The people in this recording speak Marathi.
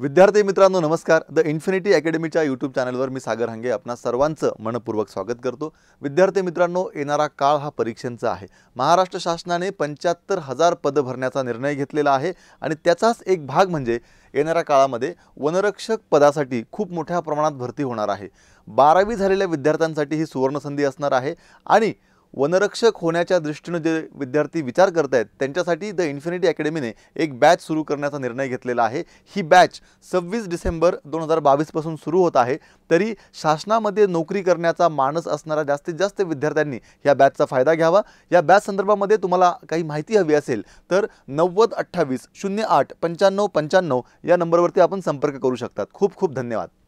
विद्यार्थी मित्रांनो नमस्कार द इन्फिनिटी अकॅडमीच्या यूट्यूब चॅनलवर मी सागर हांगे आपणा सर्वांचं मनपूर्वक स्वागत करतो विद्यार्थी मित्रांनो येणारा काळ हा परीक्षांचा आहे महाराष्ट्र शासनाने पंच्याहत्तर हजार पदं भरण्याचा निर्णय घेतलेला आहे आणि त्याचाच एक भाग म्हणजे येणाऱ्या काळामध्ये वनरक्षक पदासाठी खूप मोठ्या प्रमाणात भरती होणार आहे बारावी झालेल्या विद्यार्थ्यांसाठी ही सुवर्णसंधी असणार आहे आणि वनरक्षक होण्याच्या दृष्टीनं जे विद्यार्थी विचार करत आहेत त्यांच्यासाठी द इन्फिनिटी अकॅडमीने एक बॅच सुरू करण्याचा निर्णय घेतलेला आहे ही बॅच सव्वीस डिसेंबर दोन हजार बावीसपासून सुरू होत आहे तरी शासनामध्ये नोकरी करण्याचा मानस असणारा जास्तीत जास्त विद्यार्थ्यांनी या बॅचचा फायदा घ्यावा या बॅच संदर्भामध्ये तुम्हाला काही माहिती हवी असेल तर नव्वद अठ्ठावीस शून्य आठ पंच्याण्णव पंच्याण्णव या नंबरवरती आपण संपर्क करू शकतात खूप खूप धन्यवाद